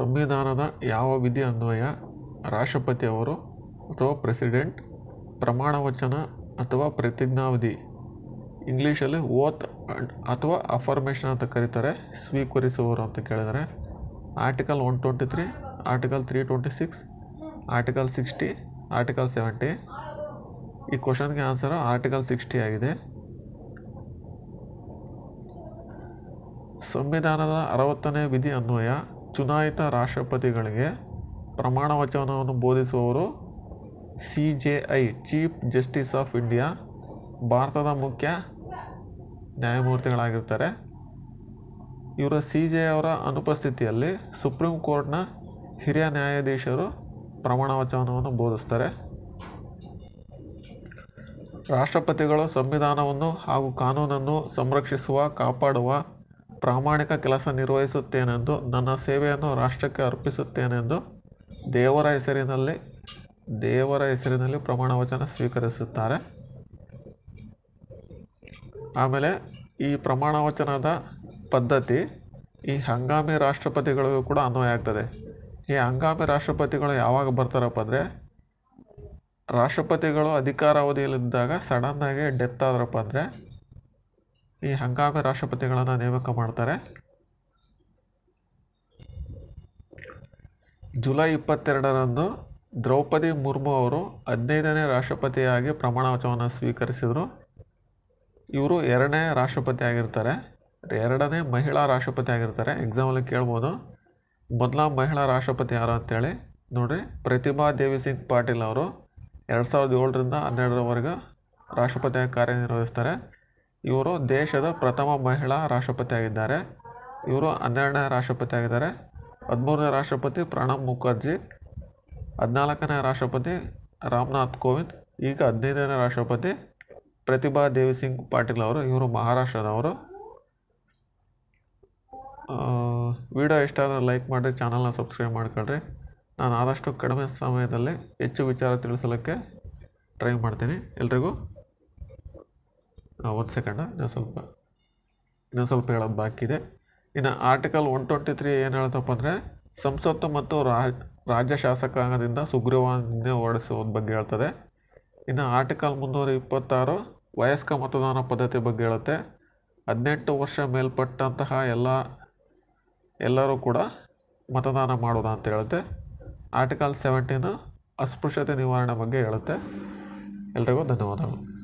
ಸಂವಿಧಾನದ ಯಾವ ವಿಧಿ ಅನ್ವಯ ರಾಷ್ಟ್ರಪತಿಯವರು ಅಥವಾ ಪ್ರೆಸಿಡೆಂಟ್ ಪ್ರಮಾಣ ವಚನ ಅಥವಾ ಪ್ರತಿಜ್ಞಾವಿಧಿ ಇಂಗ್ಲೀಷಲ್ಲಿ ಓತ್ ಅಥವಾ ಅಫರ್ಮೇಷನ್ ಅಂತ ಕರೀತಾರೆ ಸ್ವೀಕರಿಸುವರು ಅಂತ ಕೇಳಿದರೆ article one twenty three article three twenty six article sixty article seventy ಈ ಕ್ವಶನ್ಗೆ ಆನ್ಸರು ಆರ್ಟಿಕಲ್ ಸಿಕ್ಸ್ಟಿ ಆಗಿದೆ ಸಂವಿಧಾನದ ಅರವತ್ತನೇ ವಿಧಿ ಅನ್ವಯ ಚುನಾಯಿತ ರಾಷ್ಟ್ರಪತಿಗಳಿಗೆ ಪ್ರಮಾಣ ವಚನವನ್ನು ಬೋಧಿಸುವವರು C J I chief justice of India ಭಾರತದ ಮುಖ್ಯ ನ್ಯಾಯಮೂರ್ತಿಗಳಾಗಿರ್ತಾರೆ ಇವರ ಸಿ ಜೆ ಅವರ ಅನುಪಸ್ಥಿತಿಯಲ್ಲಿ ಸುಪ್ರೀಂ ಕೋರ್ಟ್ನ ಹಿರಿಯ ನ್ಯಾಯಾಧೀಶರು ಪ್ರಮಾಣ ವಚನವನ್ನು ಬೋಧಿಸ್ತಾರೆ ರಾಷ್ಟ್ರಪತಿಗಳು ಸಂವಿಧಾನವನ್ನು ಹಾಗೂ ಕಾನೂನನ್ನು ಸಂರಕ್ಷಿಸುವ ಕಾಪಾಡುವ ಪ್ರಾಮಾಣಿಕ ಕೆಲಸ ನಿರ್ವಹಿಸುತ್ತೇನೆಂದು ನನ್ನ ಸೇವೆಯನ್ನು ರಾಷ್ಟ್ರಕ್ಕೆ ಅರ್ಪಿಸುತ್ತೇನೆಂದು ದೇವರ ಹೆಸರಿನಲ್ಲಿ ದೇವರ ಹೆಸರಿನಲ್ಲಿ ಪ್ರಮಾಣ ವಚನ ಸ್ವೀಕರಿಸುತ್ತಾರೆ ಆಮೇಲೆ ಈ ಪ್ರಮಾಣ ವಚನದ ಪದ್ಧತಿ ಈ ಹಂಗಾಮಿ ರಾಷ್ಟ್ರಪತಿಗಳಿಗೂ ಕೂಡ ಅನ್ವಯ ಆಗ್ತದೆ ಈ ಹಂಗಾಮಿ ರಾಷ್ಟ್ರಪತಿಗಳು ಯಾವಾಗ ಬರ್ತಾರಪ್ಪ ಅಂದರೆ ರಾಷ್ಟ್ರಪತಿಗಳು ಅಧಿಕಾರಾವಧಿಯಲ್ಲಿದ್ದಾಗ ಸಡನ್ನಾಗಿ ಡೆತ್ ಆದ್ರಪ್ಪ ಅಂದರೆ ಈ ಹಂಗಾಮಿ ರಾಷ್ಟ್ರಪತಿಗಳನ್ನು ನೇಮಕ ಮಾಡ್ತಾರೆ ಜುಲೈ ಇಪ್ಪತ್ತೆರಡರಂದು ದ್ರೌಪದಿ ಮುರ್ಮು ಅವರು ಹದಿನೈದನೇ ರಾಷ್ಟ್ರಪತಿಯಾಗಿ ಪ್ರಮಾಣವಚನವನ್ನು ಸ್ವೀಕರಿಸಿದರು ಇವರು ಎರಡನೇ ರಾಷ್ಟ್ರಪತಿ ಆಗಿರ್ತಾರೆ ಎರಡನೇ ಮಹಿಳಾ ರಾಷ್ಟ್ರಪತಿ ಆಗಿರ್ತಾರೆ ಎಕ್ಸಾಮಲ್ಲಿ ಕೇಳ್ಬೋದು ಮೊದಲ ಮಹಿಳಾ ರಾಷ್ಟ್ರಪತಿ ಯಾರು ಅಂತೇಳಿ ನೋಡಿರಿ ಪ್ರತಿಭಾ ದೇವಿ ಸಿಂಗ್ ಪಾಟೀಲ್ ಅವರು ಎರಡು ಸಾವಿರದ ಏಳರಿಂದ ಹನ್ನೆರಡರವರೆಗೂ ರಾಷ್ಟ್ರಪತಿಯಾಗಿ ಕಾರ್ಯನಿರ್ವಹಿಸ್ತಾರೆ ಇವರು ದೇಶದ ಪ್ರಥಮ ಮಹಿಳಾ ರಾಷ್ಟ್ರಪತಿ ಆಗಿದ್ದಾರೆ ಇವರು ಹನ್ನೆರಡನೇ ರಾಷ್ಟ್ರಪತಿ ಆಗಿದ್ದಾರೆ ಹದಿಮೂರನೇ ರಾಷ್ಟ್ರಪತಿ ಪ್ರಣಬ್ ಮುಖರ್ಜಿ ಹದಿನಾಲ್ಕನೇ ರಾಷ್ಟ್ರಪತಿ ರಾಮನಾಥ್ ಕೋವಿಂದ್ ಈಗ ಹದಿನೈದನೇ ರಾಷ್ಟ್ರಪತಿ ಪ್ರತಿಭಾ ದೇವಿ ಸಿಂಗ್ ಪಾಟೀಲ್ ಅವರು ಇವರು ಮಹಾರಾಷ್ಟ್ರದವರು ವಿಡಿಯೋ ಇಷ್ಟ ಆದರೆ ಲೈಕ್ ಮಾಡಿರಿ ಚಾನಲ್ನ ಸಬ್ಸ್ಕ್ರೈಬ್ ಮಾಡ್ಕೊಳ್ರಿ ನಾನು ಆದಷ್ಟು ಕಡಿಮೆ ಸಮಯದಲ್ಲಿ ಹೆಚ್ಚು ವಿಚಾರ ತಿಳಿಸಲಿಕ್ಕೆ ಟ್ರೈ ಮಾಡ್ತೀನಿ ಎಲ್ರಿಗೂ ಒಂದು ಸೆಕೆಂಡ ಇನ್ನೊಂದು ಸ್ವಲ್ಪ ಇನ್ನೊಂದು ಸ್ವಲ್ಪ ಹೇಳೋದು ಬಾಕಿ ಇದೆ ಇನ್ನು ಆರ್ಟಿಕಲ್ ಒನ್ ಟ್ವೆಂಟಿ ತ್ರೀ ಏನು ಹೇಳ್ತಪ್ಪ ಅಂದರೆ ಸಂಸತ್ತು ಮತ್ತು ರಾಜ್ಯ ಶಾಸಕಾಂಗದಿಂದ ಸುಗ್ರೀವಾಜ್ಞೆ ಹೊರಡಿಸುವ ಬಗ್ಗೆ ಹೇಳ್ತದೆ ಇನ್ನು ಆರ್ಟಿಕಲ್ ಮುನ್ನೂರ ಇಪ್ಪತ್ತಾರು ವಯಸ್ಕ ಮತದಾನ ಪದ್ಧತಿ ಬಗ್ಗೆ ಹೇಳುತ್ತೆ ಹದಿನೆಂಟು ವರ್ಷ ಮೇಲ್ಪಟ್ಟಂತಹ ಎಲ್ಲ ಎಲ್ಲರೂ ಕೂಡ ಮತದಾನ ಮಾಡೋಣ ಅಂತ ಹೇಳುತ್ತೆ ಆರ್ಟಿಕಲ್ ಸೆವೆಂಟೀನು ಅಸ್ಪೃಶ್ಯತೆ ನಿವಾರಣೆ ಬಗ್ಗೆ ಹೇಳುತ್ತೆ ಎಲ್ರಿಗೂ ಧನ್ಯವಾದಗಳು